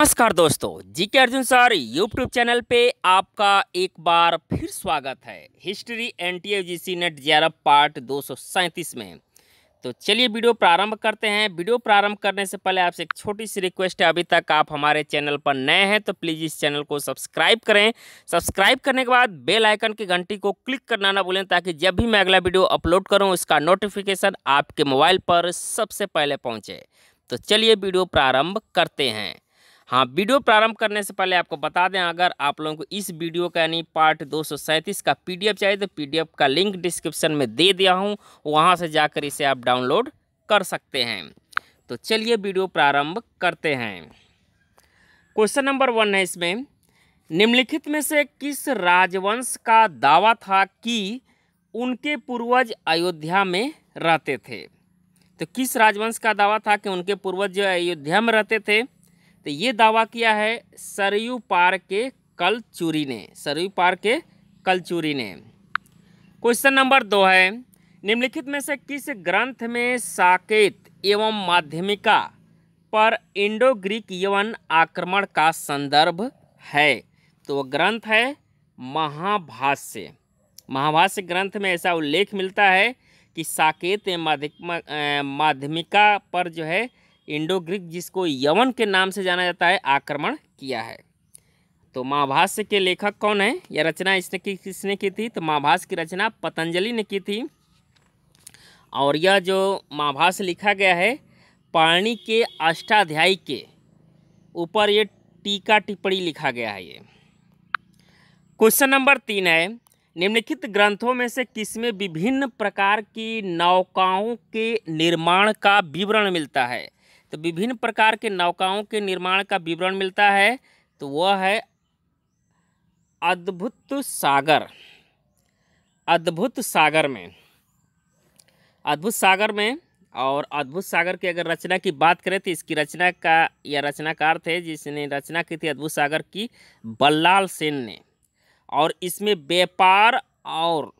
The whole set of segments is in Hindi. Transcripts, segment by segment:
नमस्कार दोस्तों GK Arjun sir YouTube channel पे आपका एक बार फिर स्वागत है history N T F G C NET JRF part दो में तो चलिए वीडियो प्रारंभ करते हैं वीडियो प्रारंभ करने से पहले आपसे एक छोटी सी रिक्वेस्ट है अभी तक आप हमारे चैनल पर नए हैं तो प्लीज़ इस चैनल को सब्सक्राइब करें सब्सक्राइब करने के बाद बेल आइकन की घंटी को क्लिक करना ना भूलें ताकि जब भी मैं अगला वीडियो अपलोड करूँ उसका नोटिफिकेशन आपके मोबाइल पर सबसे पहले पहुँचे तो चलिए वीडियो प्रारंभ करते हैं हाँ वीडियो प्रारंभ करने से पहले आपको बता दें अगर आप लोगों को इस वीडियो का यानी पार्ट दो का पीडीएफ चाहिए तो पीडीएफ का लिंक डिस्क्रिप्शन में दे दिया हूँ वहाँ से जाकर इसे आप डाउनलोड कर सकते हैं तो चलिए वीडियो प्रारंभ करते हैं क्वेश्चन नंबर वन है इसमें निम्नलिखित में से किस राजवंश का दावा था कि उनके पूर्वज अयोध्या में रहते थे तो किस राजवंश का दावा था कि उनके पूर्वज जो अयोध्या में रहते थे तो ये दावा किया है सरयू पार के कल चूरी ने सरयू पार के कलचूरी ने क्वेश्चन नंबर दो है निम्नलिखित में से किस ग्रंथ में साकेत एवं माध्यमिका पर इंडो ग्रीक यवन आक्रमण का संदर्भ है तो वह ग्रंथ है महाभाष्य महाभाष्य ग्रंथ में ऐसा उल्लेख मिलता है कि साकेत माध्यमिका पर जो है इंडो ग्रीक जिसको यवन के नाम से जाना जाता है आक्रमण किया है तो महाभाष्य के लेखक कौन है यह रचना इसने की किसने की थी तो महाभाष्य की रचना पतंजलि ने की थी और यह जो महाभाष्य लिखा गया है पाणी के अष्टाध्यायी के ऊपर ये टीका टिप्पणी लिखा गया है ये क्वेश्चन नंबर तीन है निम्नलिखित ग्रंथों में से किसमें विभिन्न प्रकार की नौकाओं के निर्माण का विवरण मिलता है तो विभिन्न प्रकार के नौकाओं के निर्माण का विवरण मिलता है तो वह है अद्भुत सागर अद्भुत सागर में अद्भुत सागर में और अद्भुत सागर की अगर रचना की बात करें तो इसकी रचना का या रचनाकार थे जिसने रचना की थी अद्भुत सागर की बल्लाल सेन ने और इसमें व्यापार और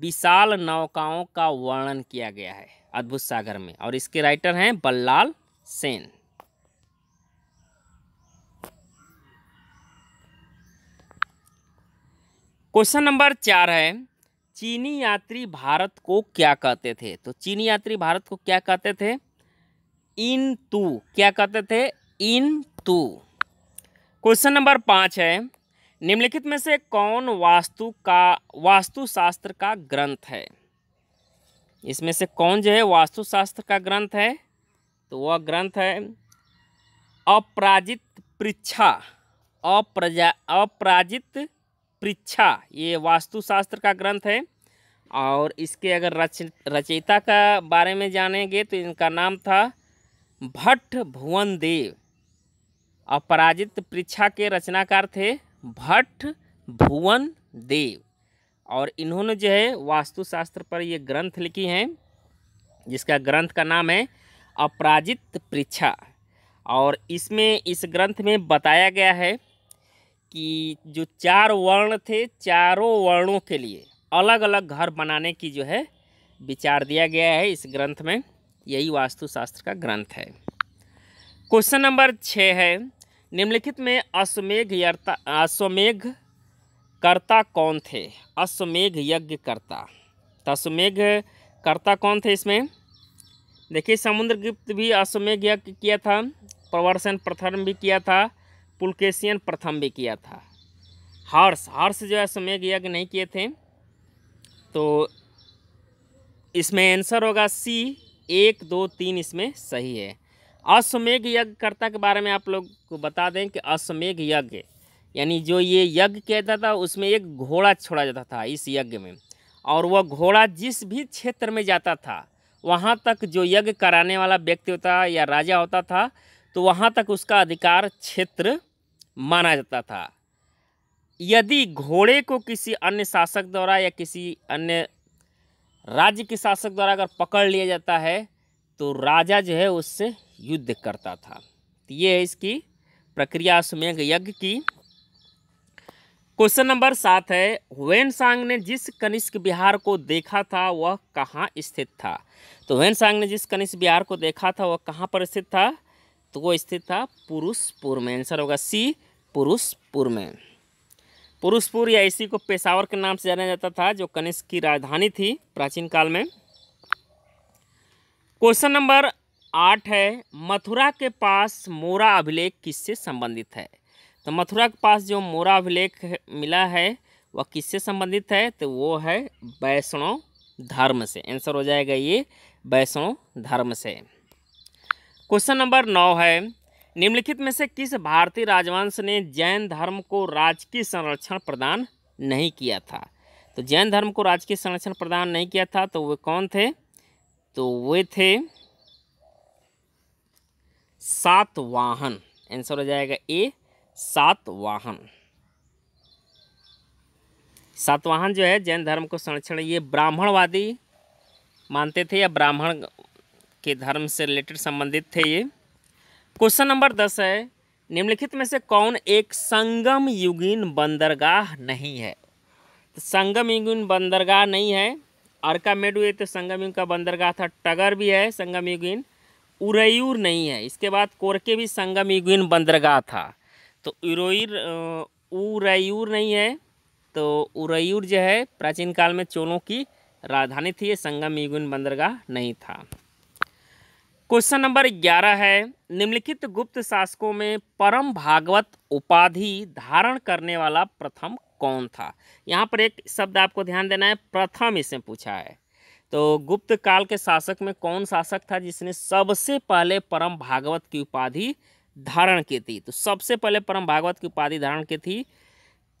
विशाल नौकाओं का वर्णन किया गया है अद्भुत सागर में और इसके राइटर हैं बल्लाल सेन क्वेश्चन नंबर चार है चीनी यात्री भारत को क्या कहते थे तो चीनी यात्री भारत को क्या कहते थे इन तू क्या कहते थे इन तू क्वेश्चन नंबर पाँच है निम्नलिखित में से कौन वास्तु का वास्तुशास्त्र का ग्रंथ है इसमें से कौन जो है वास्तुशास्त्र का ग्रंथ है तो वह ग्रंथ है अपराजित परीक्षा अप्रजा अपराजित परीक्षा ये वास्तुशास्त्र का ग्रंथ है और इसके अगर रच रचयिता का बारे में जानेंगे तो इनका नाम था भट्ट भुवन देव अपराजित परीक्षा के रचनाकार थे भट्ट भुवन देव और इन्होंने जो है वास्तुशास्त्र पर ये ग्रंथ लिखी हैं जिसका ग्रंथ का नाम है अपराजित पृछा और इसमें इस ग्रंथ में बताया गया है कि जो चार वर्ण थे चारों वर्णों के लिए अलग अलग घर बनाने की जो है विचार दिया गया है इस ग्रंथ में यही वास्तुशास्त्र का ग्रंथ है क्वेश्चन नंबर छः है निम्नलिखित में अश्वमेघ अश्वमेघ कर्ता कौन थे अश्वमेघ यज्ञ कर्ता तो अश्वमेघ कर्ता कौन थे इसमें देखिए समुद्रगुप्त भी अश्वमेघ यज्ञ किया था प्रवर्सन प्रथम भी किया था पुलकेशियन प्रथम भी किया था हर्ष हर्ष जो है अश्वमेघ यज्ञ नहीं किए थे तो इसमें आंसर होगा सी एक दो तीन इसमें सही है अश्वमेघ यज्ञ कर्ता के बारे में आप लोग को बता दें कि अश्वमेघ यज्ञ यानी जो ये यज्ञ कहता था उसमें एक घोड़ा छोड़ा जाता था इस यज्ञ में और वह घोड़ा जिस भी क्षेत्र में जाता था वहाँ तक जो यज्ञ कराने वाला व्यक्ति होता या राजा होता था तो वहाँ तक उसका अधिकार क्षेत्र माना जाता था यदि घोड़े को किसी अन्य शासक द्वारा या किसी अन्य राज्य के शासक द्वारा अगर पकड़ लिया जाता है तो राजा जो है उससे युद्ध करता था तो ये है इसकी प्रक्रिया सुमेघ यज्ञ की क्वेश्चन नंबर सात है वेन सांग ने जिस कनिष्क बिहार को देखा था वह कहाँ स्थित था तो वेनसांग सांग ने जिस कनिष्क बिहार को देखा था वह कहाँ पर स्थित था तो वो स्थित था पुरुषपुर में आंसर होगा सी पुरुषपुर में पुरुषपुर या इसी को पेशावर के नाम से जाना जाता था जो कनिष्क की राजधानी थी प्राचीन काल में क्वेश्चन नंबर आठ है मथुरा के पास मोरा अभिलेख किससे संबंधित है तो मथुरा के पास जो मोरा अभिलेख मिला है वह किससे संबंधित है तो वो है वैष्णव धर्म से आंसर हो जाएगा ये वैष्णव धर्म से क्वेश्चन नंबर नौ है निम्नलिखित में से किस भारतीय राजवंश ने जैन धर्म को राजकीय संरक्षण प्रदान नहीं किया था तो जैन धर्म को राजकीय संरक्षण प्रदान नहीं किया था तो वे कौन थे तो वे थे सातवाहन आंसर हो जाएगा ए सातवाहन सातवाहन जो है जैन धर्म को संरक्षण ये ब्राह्मणवादी मानते थे या ब्राह्मण के धर्म से रिलेटेड संबंधित थे ये क्वेश्चन नंबर दस है निम्नलिखित में से कौन एक संगम युगीन बंदरगाह नहीं है तो संगम युगीन बंदरगाह नहीं है अर्का मेडू ये तो संगम युग का बंदरगाह था टगर भी है संगम युगीन उरयूर नहीं है इसके बाद कोरके भी संगम युगीन बंदरगाह था तो उरोइर उरयूर नहीं है तो उरायूर जो है प्राचीन काल में चोलों की राजधानी थी संगम युगुन बंदरगाह नहीं था क्वेश्चन नंबर ग्यारह है निम्नलिखित गुप्त शासकों में परम भागवत उपाधि धारण करने वाला प्रथम कौन था यहाँ पर एक शब्द आपको ध्यान देना है प्रथम इसमें पूछा है तो गुप्त काल के शासक में कौन शासक था जिसने सबसे पहले परम भागवत की उपाधि धारण की थी तो सबसे पहले परम भागवत की उपाधि धारण की थी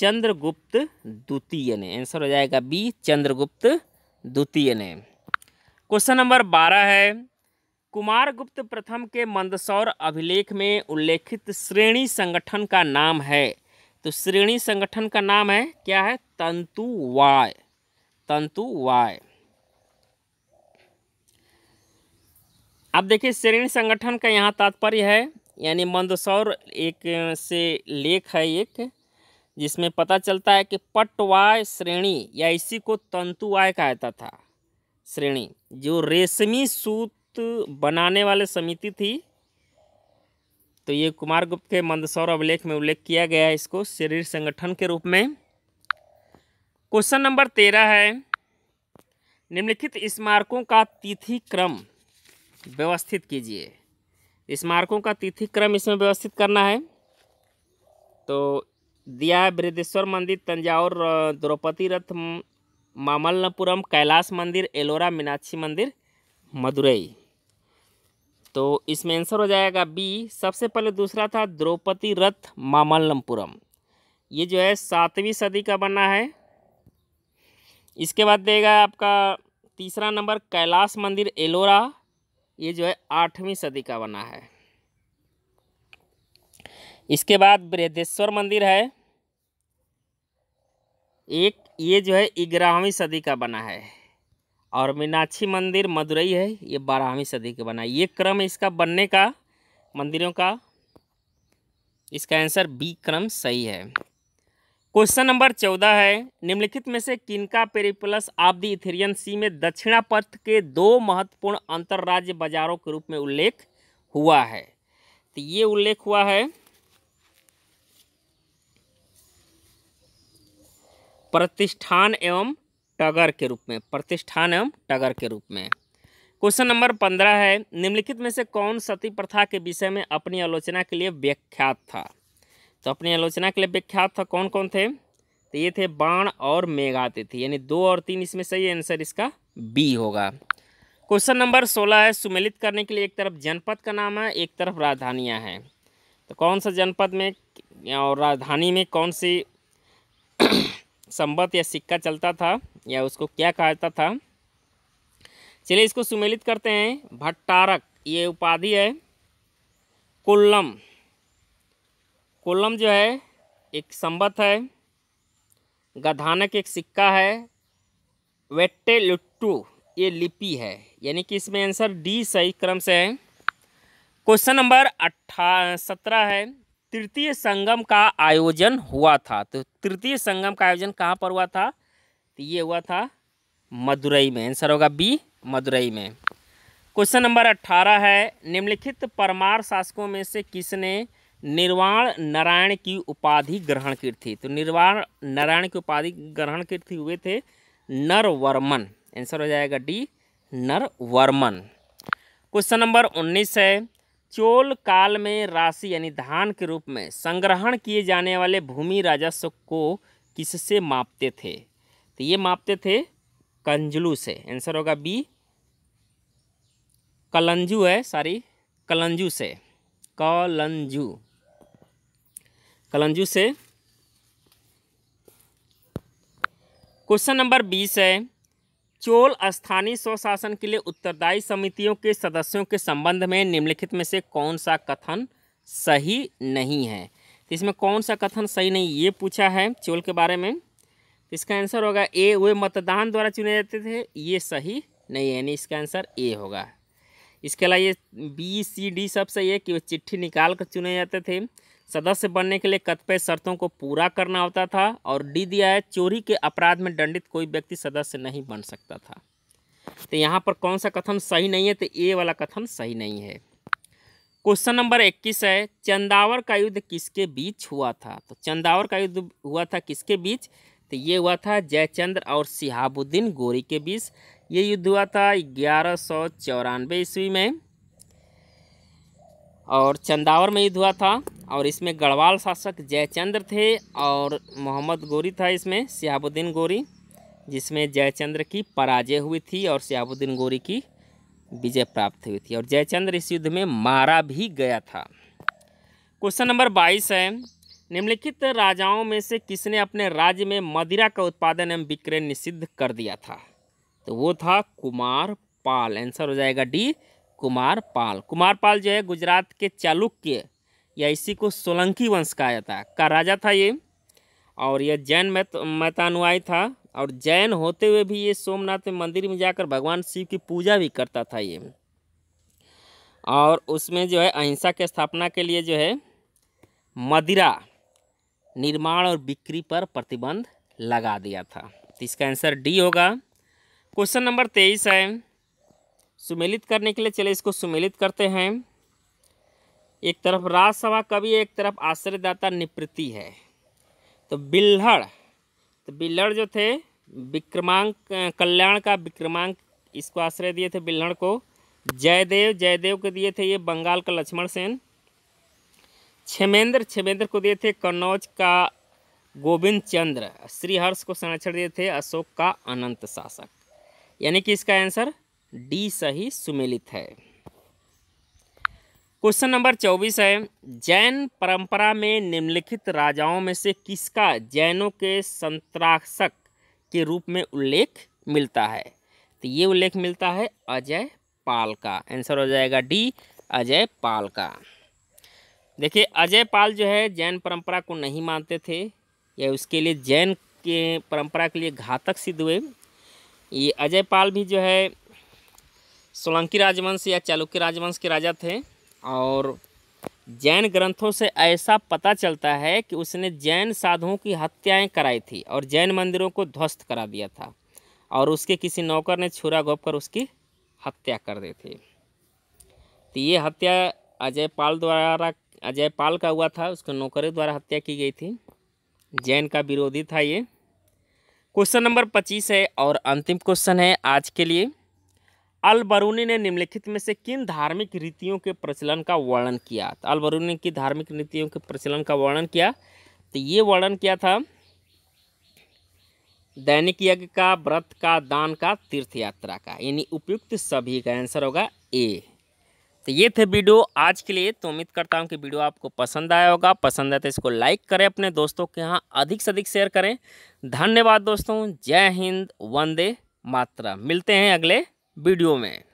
चंद्रगुप्त द्वितीय ने आंसर हो जाएगा बी चंद्रगुप्त द्वितीय ने क्वेश्चन नंबर बारह है कुमार गुप्त प्रथम के मंदसौर अभिलेख में उल्लेखित श्रेणी संगठन का नाम है तो श्रेणी संगठन का नाम है क्या है तंतु वाय तंतु वाय अब देखिए श्रेणी संगठन का यहाँ तात्पर्य है यानी मंदसौर एक से लेख है एक जिसमें पता चलता है कि पटवाय श्रेणी या इसी को तंतुवाय कहता था श्रेणी जो रेशमी सूत बनाने वाले समिति थी तो ये कुमार गुप्त के मंदसौर अभिलेख में उल्लेख किया गया है इसको शरीर संगठन के रूप में क्वेश्चन नंबर तेरह है निम्नलिखित स्मारकों का तिथि क्रम व्यवस्थित कीजिए स्मारकों का तिथि क्रम इसमें व्यवस्थित करना है तो दिया बृद्धेश्वर मंदिर तंजावर द्रौपदी रथ मामल्लपुरम कैलाश मंदिर एलोरा मीनाक्षी मंदिर मदुरई तो इसमें आंसर हो जाएगा बी सबसे पहले दूसरा था द्रौपदी रथ मामल्लपुरम ये जो है सातवीं सदी का बना है इसके बाद देगा आपका तीसरा नंबर कैलाश मंदिर एलोरा ये जो है आठवीं सदी का बना है इसके बाद बृहदेश्वर मंदिर है एक ये जो है ग्यारहवीं सदी का बना है और मीनाक्षी मंदिर मदुरई है ये बारहवीं सदी का बना है ये क्रम इसका बनने का मंदिरों का इसका आंसर बी क्रम सही है क्वेश्चन नंबर चौदह है निम्नलिखित में से किनका Periplus of the Erythraean sea में दक्षिणा पथ के दो महत्वपूर्ण अंतर्राज्य बाजारों के रूप में उल्लेख हुआ है तो ये उल्लेख हुआ है प्रतिष्ठान एवं टगर के रूप में प्रतिष्ठान एवं टगर के रूप में क्वेश्चन नंबर पंद्रह है निम्नलिखित में से कौन सती प्रथा के विषय में अपनी आलोचना के लिए व्याख्यात था तो अपनी आलोचना के लिए विख्यात था कौन कौन थे तो ये थे बाण और मेघातिथि यानी दो और तीन इसमें सही आंसर इसका बी होगा क्वेश्चन नंबर सोलह है सुमेलित करने के लिए एक तरफ जनपद का नाम है एक तरफ राजधानियाँ हैं तो कौन सा जनपद में और राजधानी में कौन सी संबत या सिक्का चलता था या उसको क्या कहा जाता था चलिए इसको सुमेलित करते हैं भट्टारक ये उपाधि है कुल्लम कोलम जो है एक संबत है गधानक एक सिक्का है वेट्टे लुट्टू ये लिपि है यानी कि इसमें आंसर डी सही क्रम से है क्वेश्चन नंबर अट्ठा सत्रह है तृतीय संगम का आयोजन हुआ था तो तृतीय संगम का आयोजन कहाँ पर हुआ था तो ये हुआ था मदुरई में आंसर होगा बी मदुरई में क्वेश्चन नंबर अट्ठारह है निम्नलिखित परमार शासकों में से किसने निर्वाण नारायण की उपाधि ग्रहण की थी तो निर्वाण नारायण की उपाधि ग्रहण की हुए थे नरवर्मन आंसर हो जाएगा डी नरवर्मन क्वेश्चन नंबर उन्नीस है चोल काल में राशि यानी धान के रूप में संग्रहण किए जाने वाले भूमि राजस्व को किससे मापते थे तो ये मापते थे कंजलू से आंसर होगा बी कलंजू है सॉरी कलंजू से कलंजू कलंजू से क्वेश्चन नंबर बीस है चोल स्थानीय स्वशासन के लिए उत्तरदायी समितियों के सदस्यों के संबंध में निम्नलिखित में से कौन सा कथन सही नहीं है तो इसमें कौन सा कथन सही नहीं ये पूछा है चोल के बारे में तो इसका आंसर होगा ए वे मतदान द्वारा चुने जाते थे ये सही नहीं है यानी इसका आंसर ए होगा इसके अलावा ये बी सी डी सब सही है कि वो चिट्ठी निकाल कर चुने जाते थे सदस्य बनने के लिए कतिपय शर्तों को पूरा करना होता था और डी दिया है चोरी के अपराध में दंडित कोई व्यक्ति सदस्य नहीं बन सकता था तो यहाँ पर कौन सा कथन सही नहीं है तो ए वाला कथन सही नहीं है क्वेश्चन नंबर इक्कीस है चंदावर का युद्ध किसके बीच हुआ था तो चंदावर का युद्ध हुआ था किसके बीच तो ये हुआ था जयचंद्र और सिहाबुद्दीन गोरी के बीच ये युद्ध हुआ था ग्यारह सौ चौरानवे ईस्वी में और चंदावर में युद्ध हुआ था और इसमें गढ़वाल शासक जयचंद्र थे और मोहम्मद गोरी था इसमें सियाबुद्दीन गोरी जिसमें जयचंद्र की पराजय हुई थी और सियाबुद्दीन गोरी की विजय प्राप्त हुई थी और जयचंद्र इस युद्ध में मारा भी गया था क्वेश्चन नंबर बाईस है निम्नलिखित राजाओं में से किसने अपने राज्य में मदिरा का उत्पादन एवं विक्रय निषिद्ध कर दिया था तो वो था कुमार पाल आंसर हो जाएगा डी कुमार पाल कुमार पाल जो है गुजरात के चालुक्य या इसी को सोलंकी वंश कहा जाता है का राजा था ये और यह जैन मैत था और जैन होते हुए भी ये सोमनाथ मंदिर में जाकर भगवान शिव की पूजा भी करता था ये और उसमें जो है अहिंसा के स्थापना के लिए जो है मदिरा निर्माण और बिक्री पर प्रतिबंध लगा दिया था तो इसका आंसर डी होगा क्वेश्चन नंबर तेईस है सुमेलित करने के लिए चले इसको सुमेलित करते हैं एक तरफ राजसभा कवि एक तरफ आश्रयदाता निपृति है तो बिल्हड़ तो बिल्हड़ जो थे विक्रमांक कल्याण का विक्रमांक इसको आश्रय दिए थे बिल्हड़ को जयदेव जयदेव को दिए थे ये बंगाल का लक्ष्मण सेन छमेंद्र छमेंद्र को दिए थे कन्नौज का गोविंद चंद्र श्रीहर्ष को संरक्षण दिए थे अशोक का अनंत शासक यानी कि इसका आंसर डी सही सुमेलित है क्वेश्चन नंबर चौबीस है जैन परंपरा में निम्नलिखित राजाओं में से किसका जैनों के संतराक्षक के रूप में उल्लेख मिलता है तो ये उल्लेख मिलता है अजय पाल का आंसर हो जाएगा डी अजय पाल का देखिए अजय पाल जो है जैन परंपरा को नहीं मानते थे या उसके लिए जैन के परंपरा के लिए घातक सिद्ध हुए ये अजय पाल भी जो है सोलंकी राजवंश या चालुक्य राजवंश के राजा थे और जैन ग्रंथों से ऐसा पता चलता है कि उसने जैन साधुओं की हत्याएं कराई थी और जैन मंदिरों को ध्वस्त करा दिया था और उसके किसी नौकर ने छुरा घोप कर उसकी हत्या कर दी थी तो ये हत्या अजय पाल द्वारा अजय पाल का हुआ था उसके नौकरे द्वारा हत्या की गई थी जैन का विरोधी था ये क्वेश्चन नंबर पच्चीस है और अंतिम क्वेश्चन है आज के लिए अल बरूनी ने निम्नलिखित में से किन धार्मिक रीतियों के प्रचलन का वर्णन किया तो अल बरूनी ने किन धार्मिक रीतियों के प्रचलन का वर्णन किया तो ये वर्णन किया था दैनिक यज्ञ का व्रत का दान का तीर्थ यात्रा का यानी उपयुक्त सभी का आंसर होगा ए तो ये थे वीडियो आज के लिए तो उम्मीद करता हूँ कि वीडियो आपको पसंद आया होगा पसंद आया तो इसको लाइक करें अपने दोस्तों के यहाँ अधिक से अधिक शेयर करें धन्यवाद दोस्तों जय हिंद वंदे मातरम मिलते हैं अगले वीडियो में